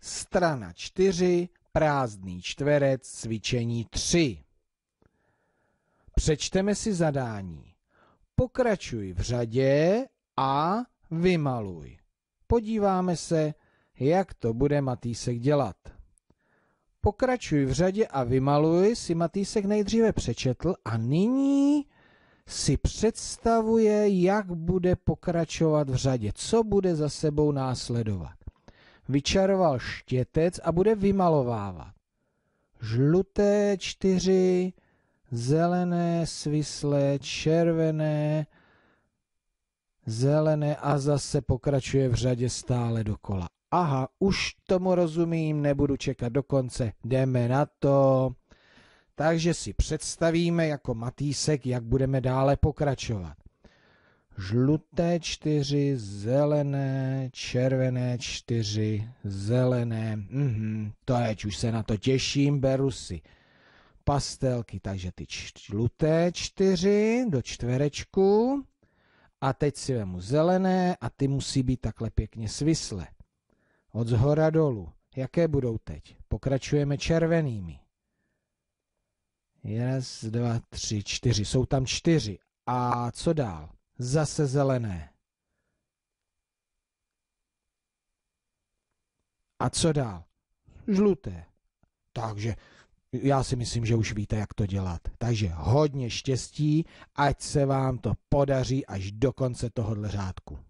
strana 4, prázdný čtverec, cvičení 3. Přečteme si zadání. Pokračuj v řadě a vymaluj. Podíváme se, jak to bude Matýsek dělat. Pokračuj v řadě a vymaluj si Matýsek nejdříve přečetl a nyní si představuje, jak bude pokračovat v řadě, co bude za sebou následovat vyčaroval štětec a bude vymalovávat. Žluté čtyři, zelené, svislé, červené, zelené a zase pokračuje v řadě stále dokola. Aha, už tomu rozumím, nebudu čekat do konce, jdeme na to. Takže si představíme jako Matýsek, jak budeme dále pokračovat žluté čtyři, zelené, červené čtyři, zelené. Mhm, to je, už se na to těším, beru si pastelky, takže ty žluté čtyři do čtverečku a teď si vemu zelené a ty musí být takhle pěkně svisle. Od zhora dolů. Jaké budou teď? Pokračujeme červenými. Jeden, dva, tři, čtyři. Jsou tam čtyři. A co dál? Zase zelené. A co dál? Žluté. Takže já si myslím, že už víte, jak to dělat. Takže hodně štěstí, ať se vám to podaří až do konce tohohle řádku.